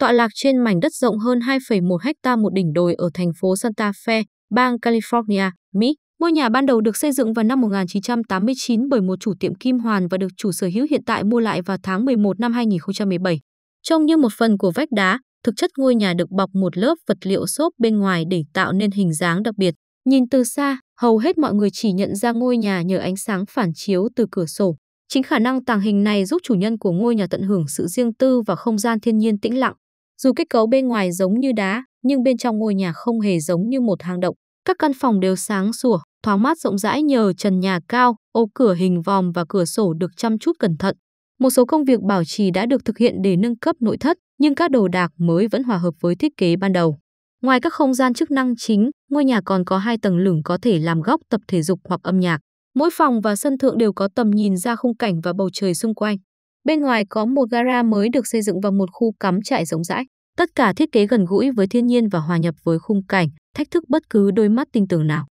tọa lạc trên mảnh đất rộng hơn 2,1 hecta một đỉnh đồi ở thành phố Santa Fe, bang California, Mỹ. Ngôi nhà ban đầu được xây dựng vào năm 1989 bởi một chủ tiệm kim hoàn và được chủ sở hữu hiện tại mua lại vào tháng 11 năm 2017. Trông như một phần của vách đá, thực chất ngôi nhà được bọc một lớp vật liệu xốp bên ngoài để tạo nên hình dáng đặc biệt. Nhìn từ xa, hầu hết mọi người chỉ nhận ra ngôi nhà nhờ ánh sáng phản chiếu từ cửa sổ. Chính khả năng tàng hình này giúp chủ nhân của ngôi nhà tận hưởng sự riêng tư và không gian thiên nhiên tĩnh lặng. Dù kết cấu bên ngoài giống như đá, nhưng bên trong ngôi nhà không hề giống như một hang động. Các căn phòng đều sáng sủa, thoáng mát rộng rãi nhờ trần nhà cao, ô cửa hình vòm và cửa sổ được chăm chút cẩn thận. Một số công việc bảo trì đã được thực hiện để nâng cấp nội thất, nhưng các đồ đạc mới vẫn hòa hợp với thiết kế ban đầu. Ngoài các không gian chức năng chính, ngôi nhà còn có hai tầng lửng có thể làm góc tập thể dục hoặc âm nhạc. Mỗi phòng và sân thượng đều có tầm nhìn ra khung cảnh và bầu trời xung quanh. Bên ngoài có một gara mới được xây dựng và một khu cắm trại rộng rãi. Tất cả thiết kế gần gũi với thiên nhiên và hòa nhập với khung cảnh, thách thức bất cứ đôi mắt tinh tường nào.